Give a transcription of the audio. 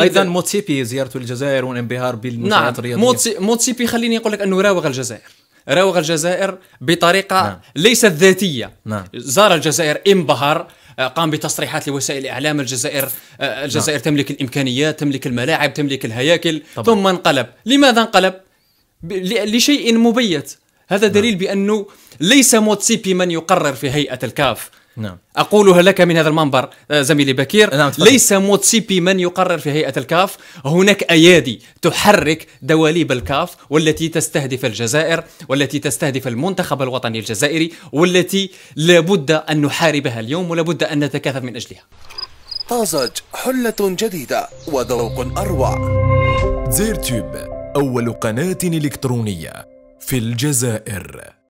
ايضا موتسيبي زيارته للجزائر والانبهار بالمنتخبات نعم موتسيبي خليني اقول لك انه راوغ الجزائر راوغ الجزائر بطريقه نعم. ليست ذاتيه نعم. زار الجزائر انبهر آه، قام بتصريحات لوسائل الاعلام الجزائر آه، الجزائر نعم. تملك الامكانيات تملك الملاعب تملك الهياكل طبعا. ثم انقلب لماذا انقلب لشيء مبيت هذا دليل نعم. بانه ليس موتسيبي من يقرر في هيئه الكاف نعم اقولها لك من هذا المنبر آه، زميلي بكير نعم ليس موتسيبي من يقرر في هيئه الكاف هناك ايادي تحرك دواليب الكاف والتي تستهدف الجزائر والتي تستهدف المنتخب الوطني الجزائري والتي لابد ان نحاربها اليوم ولابد ان نتكاثف من اجلها طازج حله جديده وذوق اروع زيرتوب اول قناه الكترونيه في الجزائر